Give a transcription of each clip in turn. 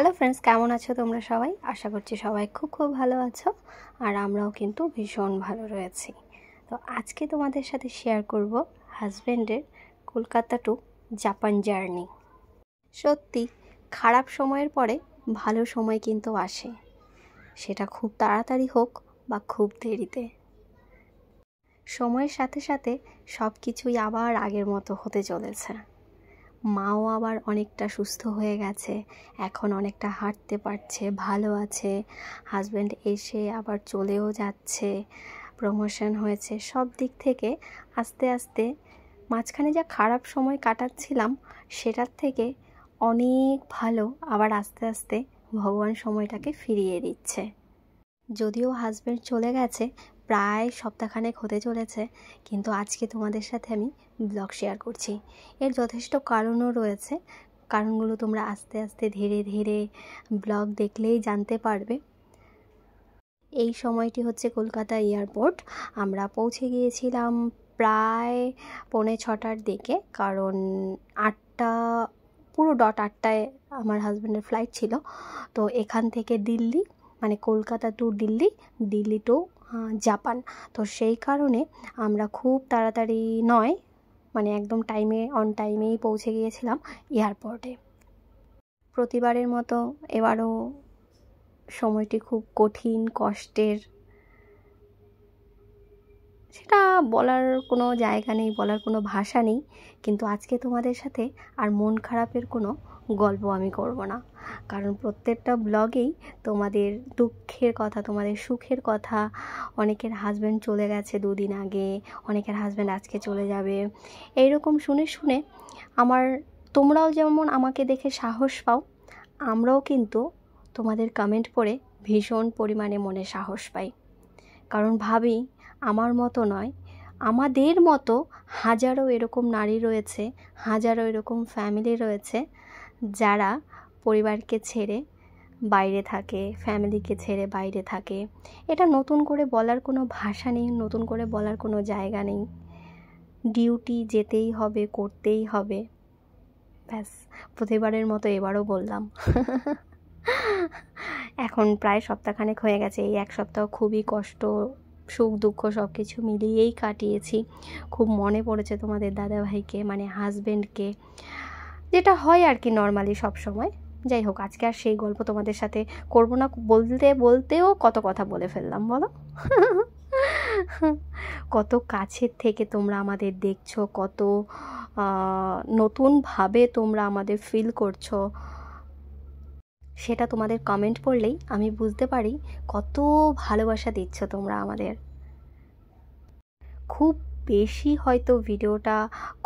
hello friends কেমন আছো তোমরা সবাই আশা করছি সবাই খুব খুব ভালো আছো আর আমরাও কিন্তু ভীষণ ভালো রয়েছি তো আজকে তোমাদের সাথে শেয়ার করব হাজব্যান্ডের কলকাতা টু জাপান জার্নি সত্যি খারাপ সময়ের পরে ভালো সময় কিন্তু আসে সেটা খুব তাড়াতাড়ি হোক বা খুব দেরিতে সময়ের সাথে সাথে সব কিছুই আবার আগের মতো হতে চলেছে মাও আবার অনেকটা সুস্থ হয়ে গেছে এখন অনেকটা হাঁটতে পারছে ভালো আছে হাজব্যান্ড এসে আবার চলেও যাচ্ছে প্রমোশন হয়েছে সব দিক থেকে আস্তে আস্তে মাঝখানে যা খারাপ সময় কাটাচ্ছিলাম সেটার থেকে অনেক ভালো আবার আস্তে আস্তে ভগবান সময়টাকে ফিরিয়ে দিচ্ছে যদিও হাজব্যান্ড চলে গেছে প্রায় সপ্তাহখানেক হতে চলেছে কিন্তু আজকে তোমাদের সাথে আমি ব্লগ শেয়ার করছি এর যথেষ্ট কারণও রয়েছে কারণগুলো তোমরা আস্তে আস্তে ধীরে ধীরে ব্লগ দেখলেই জানতে পারবে এই সময়টি হচ্ছে কলকাতা এয়ারপোর্ট আমরা পৌঁছে গিয়েছিলাম প্রায় পৌনে ছটার দিকে কারণ আটটা পুরো ডট আটটায় আমার হাজব্যান্ডের ফ্লাইট ছিল তো এখান থেকে দিল্লি মানে Kolkata to Delhi Delhi to Japan তো সেই কারণে আমরা খুব তাড়াতাড়ি নয় মানে একদম টাইমে অন টাইমেই পৌঁছে গিয়েছিলাম এয়ারপোর্টে প্রতিবারের মতো এবারও সময়টি খুব কঠিন কষ্টের সেটা বলার কোনো জায়গা নেই বলার কোনো ভাষা নেই কিন্তু আজকে তোমাদের সাথে আর মন খারাপের কোনো গল্প আমি করব না কারণ প্রত্যেকটা ব্লগেই তোমাদের দুঃখের কথা তোমাদের সুখের কথা অনেকের হাজব্যান্ড চলে গেছে দুদিন আগে অনেকের হাজব্যান্ড আজকে চলে যাবে এইরকম শুনে শুনে আমার তোমরাও যেমন আমাকে দেখে সাহস পাও আমরাও কিন্তু তোমাদের কমেন্ট পড়ে ভীষণ পরিমাণে মনে সাহস পাই কারণ ভাবি আমার মতো নয় আমাদের মতো হাজারো এরকম নারী রয়েছে হাজারো এরকম ফ্যামিলি রয়েছে যারা পরিবারকে ছেড়ে বাইরে থাকে ফ্যামিলিকে ছেড়ে বাইরে থাকে এটা নতুন করে বলার কোনো ভাষা নেই নতুন করে বলার কোনো জায়গা নেই ডিউটি যেতেই হবে করতেই হবে ব্যাস প্রতিবারের মতো এবারও বললাম এখন প্রায় সপ্তাহখানেক হয়ে গেছে এই এক সপ্তাহ খুবই কষ্ট সুখ দুঃখ সব কিছু মিলিয়েই কাটিয়েছি খুব মনে পড়েছে তোমাদের দাদাভাইকে মানে হাজব্যান্ডকে যেটা হয় আর কি নর্মালি সব সময় যাই হোক আজকে আর সেই গল্প তোমাদের সাথে করবো না বলতে বলতেও কত কথা বলে ফেললাম বলো কত কাছের থেকে তোমরা আমাদের দেখছো কত নতুনভাবে তোমরা আমাদের ফিল করছো সেটা তোমাদের কমেন্ট পড়লেই আমি বুঝতে পারি কত ভালোবাসা দিচ্ছ তোমরা আমাদের খুব বেশি হয়তো ভিডিওটা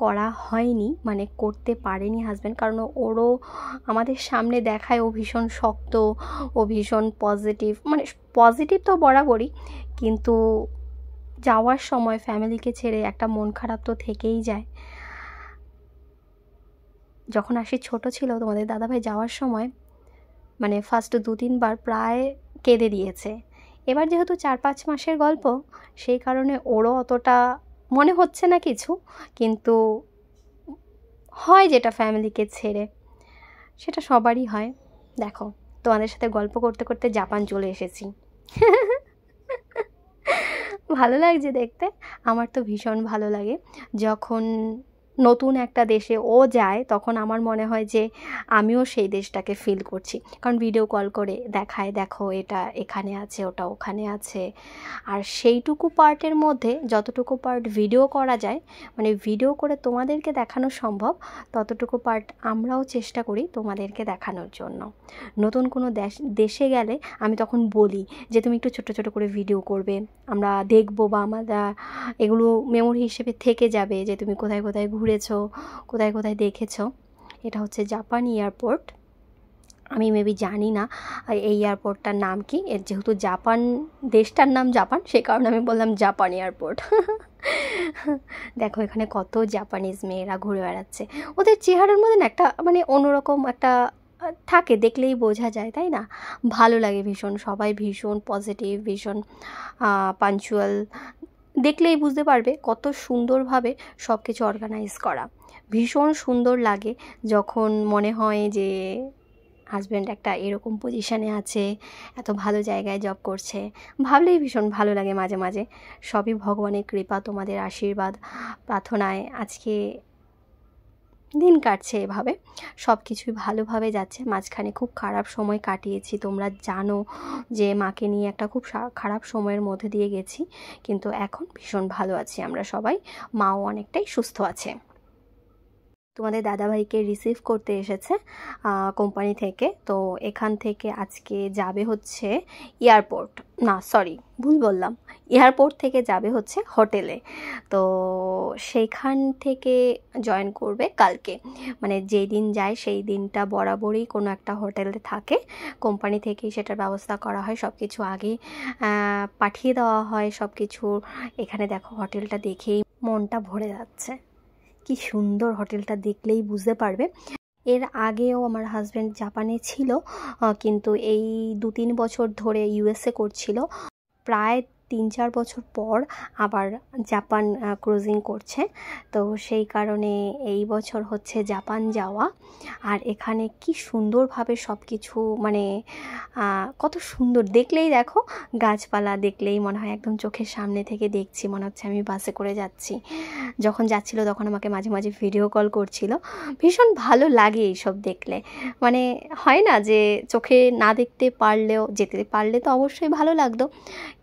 করা হয়নি মানে করতে পারেনি হাজব্যান্ড কারণ ওরও আমাদের সামনে দেখায় ও ভীষণ শক্ত ও ভীষণ পজিটিভ মানে পজিটিভ তো বরাবরই কিন্তু যাওয়ার সময় ফ্যামিলিকে ছেড়ে একটা মন খারাপ তো থেকেই যায় যখন আসি ছোট ছিল তোমাদের দাদাভাই যাওয়ার সময় মানে ফার্স্ট দু তিনবার প্রায় কেঁদে দিয়েছে এবার যেহেতু চার পাঁচ মাসের গল্প সেই কারণে ওরও অতটা মনে হচ্ছে না কিছু কিন্তু হয় যেটা ফ্যামিলিকে ছেড়ে সেটা সবারই হয় দেখো তোমাদের সাথে গল্প করতে করতে জাপান চলে এসেছি ভালো লাগছে দেখতে আমার তো ভীষণ ভালো লাগে যখন নতুন একটা দেশে ও যায় তখন আমার মনে হয় যে আমিও সেই দেশটাকে ফিল করছি কারণ ভিডিও কল করে দেখায় দেখো এটা এখানে আছে ওটা ওখানে আছে আর সেইটুকু পার্টের মধ্যে যতটুকু পার্ট ভিডিও করা যায় মানে ভিডিও করে তোমাদেরকে দেখানো সম্ভব ততটুকু পার্ট আমরাও চেষ্টা করি তোমাদেরকে দেখানোর জন্য নতুন কোনো দেশ দেশে গেলে আমি তখন বলি যে তুমি একটু ছোট ছোট করে ভিডিও করবে আমরা দেখবো বা আমরা এগুলো মেমোরি হিসেবে থেকে যাবে যে তুমি কোথায় কোথায় ঘুরেছো কোথায় কোথায় দেখেছো এটা হচ্ছে জাপান এয়ারপোর্ট আমি মেবি জানি না এই এয়ারপোর্টটার নাম কি এর যেহেতু জাপান দেশটার নাম জাপান সে কারণে আমি বললাম জাপান এয়ারপোর্ট দেখো এখানে কত জাপানিজ মেয়েরা ঘুরে বেড়াচ্ছে ওদের চেহারার মধ্যে না একটা মানে অন্যরকম একটা থাকে দেখলেই বোঝা যায় তাই না ভালো লাগে ভীষণ সবাই ভীষণ পজিটিভ ভীষণ পাঞ্চুয়াল দেখলেই বুঝতে পারবে কত সুন্দরভাবে সব কিছু অর্গানাইজ করা ভীষণ সুন্দর লাগে যখন মনে হয় যে হাজব্যান্ড একটা এরকম পজিশানে আছে এত ভালো জায়গায় জব করছে ভাবলেই ভীষণ ভালো লাগে মাঝে মাঝে সবই ভগবানের কৃপা তোমাদের আশীর্বাদ প্রার্থনায় আজকে দিন কাটছে এভাবে সব কিছুই ভালোভাবে যাচ্ছে মাঝখানে খুব খারাপ সময় কাটিয়েছি তোমরা জানো যে মাকে নিয়ে একটা খুব খারাপ সময়ের মধ্যে দিয়ে গেছি কিন্তু এখন ভীষণ ভালো আছি আমরা সবাই মাও অনেকটাই সুস্থ আছে তোমাদের দাদাভাইকে রিসিভ করতে এসেছে কোম্পানি থেকে তো এখান থেকে আজকে যাবে হচ্ছে এয়ারপোর্ট না সরি ভুল বললাম এয়ারপোর্ট থেকে যাবে হচ্ছে হোটেলে তো সেইখান থেকে জয়েন করবে কালকে মানে যেই দিন যায় সেই দিনটা বরাবরই কোনো একটা হোটেলে থাকে কোম্পানি থেকেই সেটার ব্যবস্থা করা হয় সব কিছু আগে পাঠিয়ে দেওয়া হয় সব কিছু এখানে দেখো হোটেলটা দেখেই মনটা ভরে যাচ্ছে কি সুন্দর হোটেলটা দেখলেই বুঝতে পারবে এর আগেও আমার হাজব্যান্ড জাপানে ছিল কিন্তু এই দু তিন বছর ধরে ইউএসএ করছিল প্রায় তিন চার বছর পর আবার জাপান ক্রুজিং করছে তো সেই কারণে এই বছর হচ্ছে জাপান যাওয়া আর এখানে কি সুন্দরভাবে সব কিছু মানে কত সুন্দর দেখলেই দেখো গাছপালা দেখলেই মনে হয় একদম চোখের সামনে থেকে দেখছি মনে হচ্ছে আমি বাসে করে যাচ্ছি যখন যাচ্ছিল তখন আমাকে মাঝে মাঝে ভিডিও কল করছিল ভীষণ ভালো লাগে এইসব দেখলে মানে হয় না যে চোখে না দেখতে পারলেও যেতে পারলে তো অবশ্যই ভালো লাগতো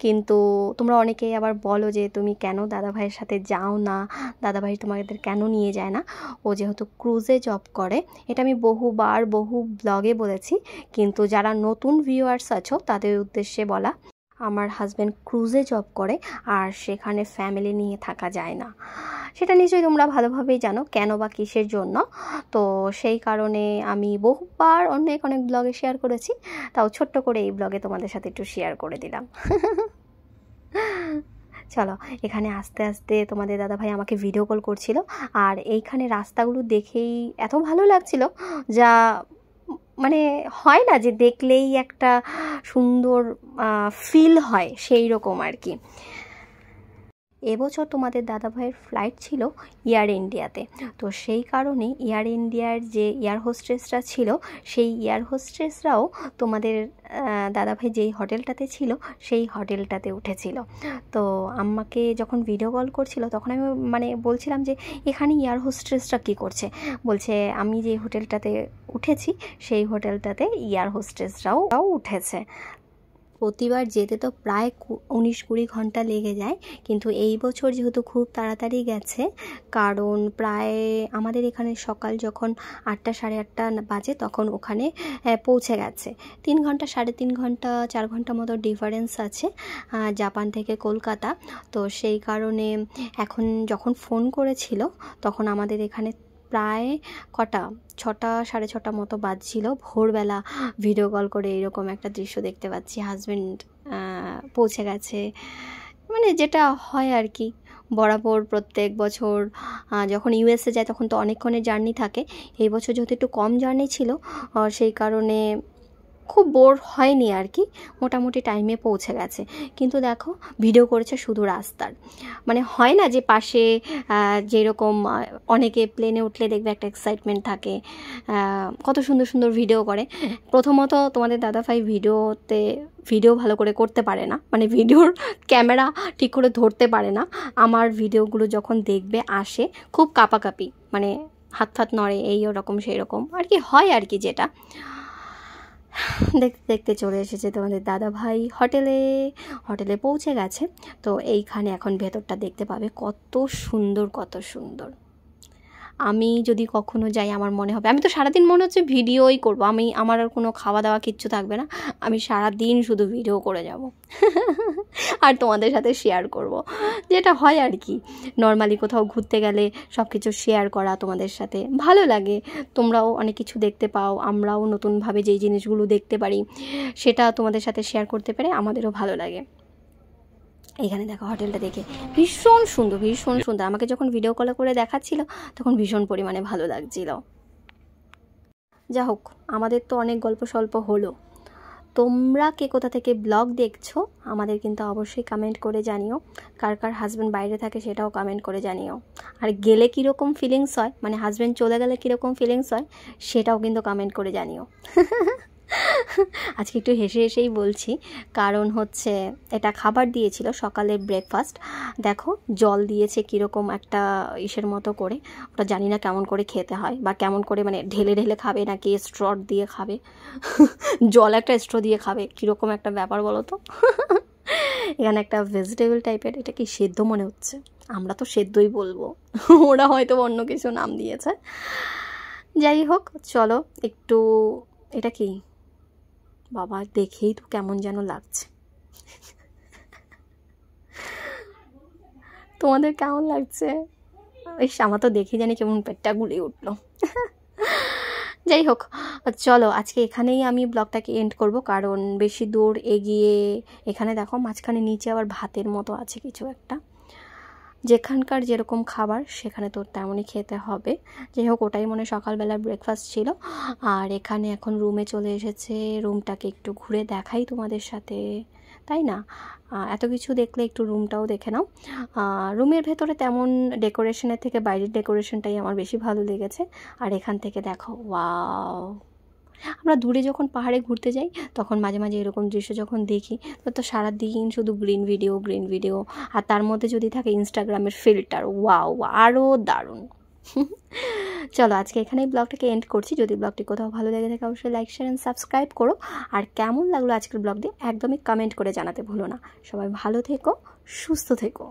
কিন্তু তোমরা অনেকেই আবার বলো যে তুমি কেন দাদাভাইয়ের সাথে যাও না দাদাভাই তোমাদের কেন নিয়ে যায় না ও যেহেতু ক্রুজে জব করে এটা আমি বহুবার বহু ব্লগে বলেছি কিন্তু যারা নতুন ভিউয়ার্স আছো তাদের উদ্দেশ্যে বলা আমার হাজব্যান্ড ক্রুজে জব করে আর সেখানে ফ্যামিলি নিয়ে থাকা যায় না সেটা নিশ্চয়ই তোমরা ভালোভাবেই জানো কেন বা কিসের জন্য তো সেই কারণে আমি বহুবার অনেক অনেক ব্লগে শেয়ার করেছি তাও ছোট্ট করে এই ব্লগে তোমাদের সাথে একটু শেয়ার করে দিলাম চলো এখানে আস্তে আস্তে তোমাদের দাদাভাই আমাকে ভিডিও কল করছিল আর এইখানে রাস্তাগুলো দেখেই এত ভালো লাগছিল যা মানে হয় না যে দেখলেই একটা সুন্দর ফিল হয় সেই রকম আর কি এবছর তোমাদের দাদাভাইয়ের ফ্লাইট ছিল এয়ার ইন্ডিয়াতে তো সেই কারণে এয়ার ইন্ডিয়ার যে এয়ার হোস্টেসরা ছিল সেই এয়ার হোস্টেসরাও তোমাদের দাদাভাই যেই হোটেলটাতে ছিল সেই হোটেলটাতে উঠেছিল তো আমাকে যখন ভিডিও কল করছিল তখন আমি মানে বলছিলাম যে এখানে এয়ার হোস্টেসরা কি করছে বলছে আমি যে হোটেলটাতে উঠেছি সেই হোটেলটাতে এয়ার হোস্টেসরাও উঠেছে প্রতিবার যেতে তো প্রায় উনিশ কুড়ি ঘন্টা লেগে যায় কিন্তু এই বছর যেহেতু খুব তাড়াতাড়ি গেছে কারণ প্রায় আমাদের এখানে সকাল যখন আটটা সাড়ে আটটা বাজে তখন ওখানে পৌঁছে গেছে তিন ঘন্টা সাড়ে তিন ঘন্টা চার ঘন্টা মতো ডিফারেন্স আছে জাপান থেকে কলকাতা তো সেই কারণে এখন যখন ফোন করেছিল তখন আমাদের এখানে প্রায় কটা ছটা সাড়ে ছটা মতো বাজছিল ভোরবেলা ভিডিও কল করে এরকম একটা দৃশ্য দেখতে পাচ্ছি হাজব্যান্ড পৌঁছে গেছে মানে যেটা হয় আর কি বরাবর প্রত্যেক বছর যখন ইউএসএ যায় তখন তো অনেকক্ষণের জার্নি থাকে এই বছর যেহেতু একটু কম জার্নি ছিল সেই কারণে খুব বোর হয়নি আর কি মোটামুটি টাইমে পৌঁছে গেছে কিন্তু দেখো ভিডিও করেছে শুধু রাস্তার মানে হয় না যে পাশে যেরকম অনেকে প্লেনে উঠলে দেখবে একটা এক্সাইটমেন্ট থাকে কত সুন্দর সুন্দর ভিডিও করে প্রথমত তোমাদের দাদাভাই ভিডিওতে ভিডিও ভালো করে করতে পারে না মানে ভিডিওর ক্যামেরা ঠিক করে ধরতে পারে না আমার ভিডিওগুলো যখন দেখবে আসে খুব কাপাকাপি মানে হাত ফাত নড়ে এই ওরকম সেই রকম আর কি হয় আর কি যেটা দেখতে দেখতে চলে এসেছে তোমাদের দাদা ভাই হোটেলে হোটেলে পৌঁছে গেছে তো এইখানে এখন ভেতরটা দেখতে পাবে কত সুন্দর কত সুন্দর আমি যদি কখনো যাই আমার মনে হবে আমি তো সারাদিন মনে হচ্ছে ভিডিওই করব আমি আমার আর কোনো খাওয়া দাওয়া কিচ্ছু থাকবে না আমি সারাদিন শুধু ভিডিও করে যাব আর তোমাদের সাথে শেয়ার করব যেটা হয় আর কি নর্মালি কোথাও ঘুরতে গেলে সব কিছু শেয়ার করা তোমাদের সাথে ভালো লাগে তোমরাও অনেক কিছু দেখতে পাও আমরাও নতুনভাবে যেই জিনিসগুলো দেখতে পারি সেটা তোমাদের সাথে শেয়ার করতে পারে আমাদেরও ভালো লাগে এইখানে দেখো হোটেলটা দেখে ভীষণ সুন্দর ভীষণ সুন্দর আমাকে যখন ভিডিও কল করে দেখাচ্ছিল তখন ভীষণ পরিমাণে ভালো লাগছিল যা হোক আমাদের তো অনেক গল্প স্বল্প হলো তোমরা কে কোথা থেকে ব্লগ দেখছো আমাদের কিন্তু অবশ্যই কমেন্ট করে জানিও কার কার হাজব্যান্ড বাইরে থাকে সেটাও কমেন্ট করে জানিও আর গেলে কীরকম ফিলিংস হয় মানে হাজব্যান্ড চলে গেলে কীরকম ফিলিংস হয় সেটাও কিন্তু কমেন্ট করে জানিও আজকে একটু হেসে হেসেই বলছি কারণ হচ্ছে এটা খাবার দিয়েছিল সকালে ব্রেকফাস্ট দেখো জল দিয়েছে কীরকম একটা ইসের মতো করে ওটা জানি না কেমন করে খেতে হয় বা কেমন করে মানে ঢেলে ঢেলে খাবে নাকি স্ট্র দিয়ে খাবে জল একটা স্ট্র দিয়ে খাবে কীরকম একটা ব্যাপার বলো তো এখানে একটা ভেজিটেবল টাইপের এটা কি সেদ্ধ মনে হচ্ছে আমরা তো সেদ্ধই বলবো ওরা হয়তো অন্য কিছু নাম দিয়েছে যাই হোক চলো একটু এটা কি বাবা দেখেই তো কেমন যেন লাগছে তোমাদের কেমন লাগছে ইস আমার তো দেখে জানি কেমন পেটটা গুলে উঠলো যাই হোক চলো আজকে এখানেই আমি ব্লগটাকে এন্ড করব কারণ বেশি দূর এগিয়ে এখানে দেখো মাঝখানে নিচে আবার ভাতের মতো আছে কিছু একটা যেখানকার যেরকম খাবার সেখানে তোর তেমনই খেতে হবে যাই হোক ওটাই মনে সকালবেলা ব্রেকফাস্ট ছিল আর এখানে এখন রুমে চলে এসেছে রুমটাকে একটু ঘুরে দেখাই তোমাদের সাথে তাই না এত কিছু দেখলে একটু রুমটাও দেখে নাও রুমের ভেতরে তেমন ডেকোরেশনের থেকে বাইরের ডেকোরেশনটাই আমার বেশি ভালো লেগেছে আর এখান থেকে দেখো ওয়াও আমরা দূরে যখন পাহাড়ে ঘুরতে যাই তখন মাঝে মাঝে এরকম দৃশ্য যখন দেখি তো তো সারাদিন শুধু গ্রিন ভিডিও গ্রিন ভিডিও আর তার মধ্যে যদি থাকে ইনস্টাগ্রামের ফিল্টার ওয়াও আরও দারুণ চলো আজকে এখানেই ব্লগটাকে এন্ড করছি যদি ব্লগটি কোথাও ভালো লেগে থাকে অবশ্যই লাইক শেয়ার অ্যান্ড সাবস্ক্রাইব করো আর কেমন লাগলো আজকের ব্লগটি একদমই কমেন্ট করে জানাতে ভুলো না সবাই ভালো থেকো সুস্থ থেকো